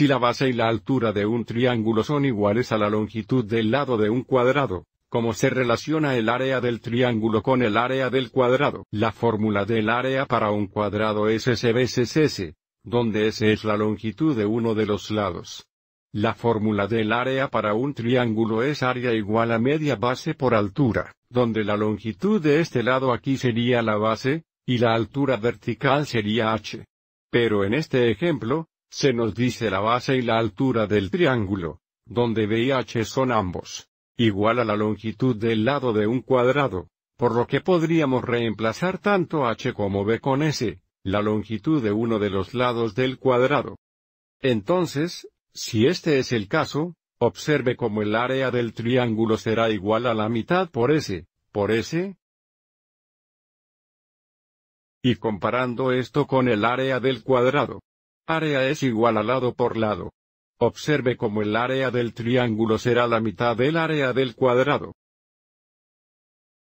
Si la base y la altura de un triángulo son iguales a la longitud del lado de un cuadrado, ¿cómo se relaciona el área del triángulo con el área del cuadrado? La fórmula del área para un cuadrado es S veces S, donde S es la longitud de uno de los lados. La fórmula del área para un triángulo es área igual a media base por altura, donde la longitud de este lado aquí sería la base, y la altura vertical sería h. Pero en este ejemplo, se nos dice la base y la altura del triángulo, donde B y H son ambos igual a la longitud del lado de un cuadrado, por lo que podríamos reemplazar tanto H como B con S, la longitud de uno de los lados del cuadrado. Entonces, si este es el caso, observe cómo el área del triángulo será igual a la mitad por S, por S, y comparando esto con el área del cuadrado, Área es igual a lado por lado. Observe cómo el área del triángulo será la mitad del área del cuadrado.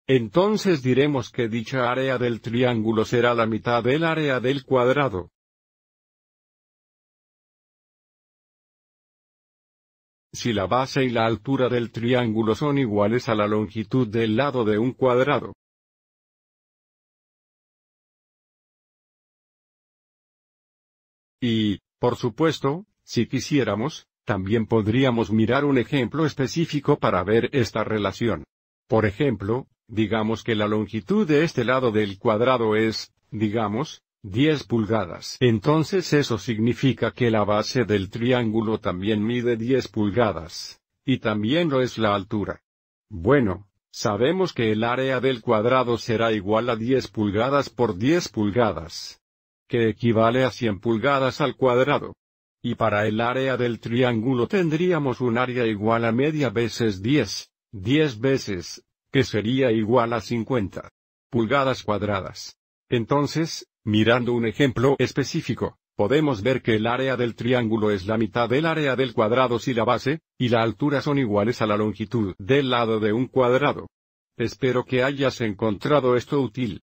Entonces diremos que dicha área del triángulo será la mitad del área del cuadrado. Si la base y la altura del triángulo son iguales a la longitud del lado de un cuadrado, Y, por supuesto, si quisiéramos, también podríamos mirar un ejemplo específico para ver esta relación. Por ejemplo, digamos que la longitud de este lado del cuadrado es, digamos, 10 pulgadas. Entonces eso significa que la base del triángulo también mide 10 pulgadas. Y también lo es la altura. Bueno, sabemos que el área del cuadrado será igual a 10 pulgadas por 10 pulgadas que equivale a 100 pulgadas al cuadrado. Y para el área del triángulo tendríamos un área igual a media veces 10, 10 veces, que sería igual a 50 pulgadas cuadradas. Entonces, mirando un ejemplo específico, podemos ver que el área del triángulo es la mitad del área del cuadrado si la base, y la altura son iguales a la longitud del lado de un cuadrado. Espero que hayas encontrado esto útil.